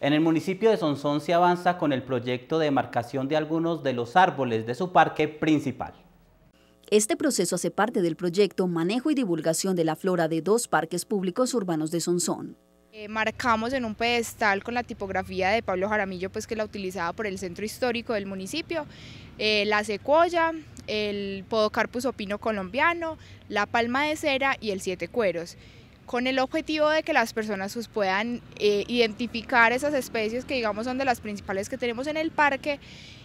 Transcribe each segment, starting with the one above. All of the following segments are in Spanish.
En el municipio de Sonsón se avanza con el proyecto de marcación de algunos de los árboles de su parque principal. Este proceso hace parte del proyecto Manejo y Divulgación de la Flora de dos parques públicos urbanos de Sonsón. Eh, marcamos en un pedestal con la tipografía de Pablo Jaramillo, pues que la utilizaba por el centro histórico del municipio, eh, la secuoya, el podocarpus opino colombiano, la palma de cera y el siete cueros con el objetivo de que las personas pues, puedan eh, identificar esas especies que digamos son de las principales que tenemos en el parque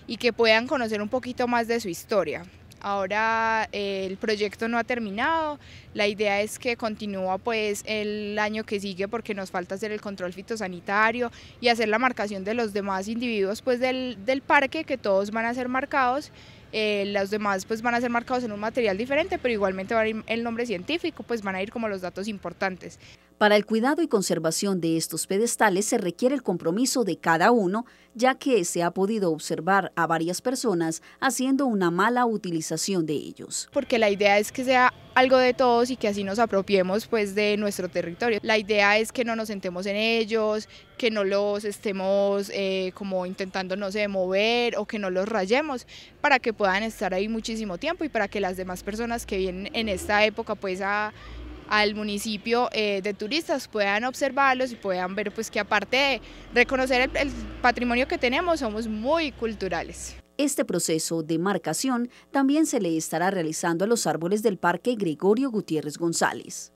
y que puedan conocer un poquito más de su historia. Ahora eh, el proyecto no ha terminado, la idea es que continúa pues el año que sigue porque nos falta hacer el control fitosanitario y hacer la marcación de los demás individuos pues del, del parque que todos van a ser marcados eh, los demás pues van a ser marcados en un material diferente, pero igualmente a ir el nombre científico, pues van a ir como los datos importantes. Para el cuidado y conservación de estos pedestales se requiere el compromiso de cada uno, ya que se ha podido observar a varias personas haciendo una mala utilización de ellos. Porque la idea es que sea algo de todos y que así nos apropiemos pues de nuestro territorio. La idea es que no nos sentemos en ellos, que no los estemos eh, como intentando, no mover o que no los rayemos para que puedan estar ahí muchísimo tiempo y para que las demás personas que vienen en esta época pues a al municipio eh, de turistas puedan observarlos y puedan ver pues que aparte de reconocer el, el patrimonio que tenemos, somos muy culturales. Este proceso de marcación también se le estará realizando a los árboles del Parque Gregorio Gutiérrez González.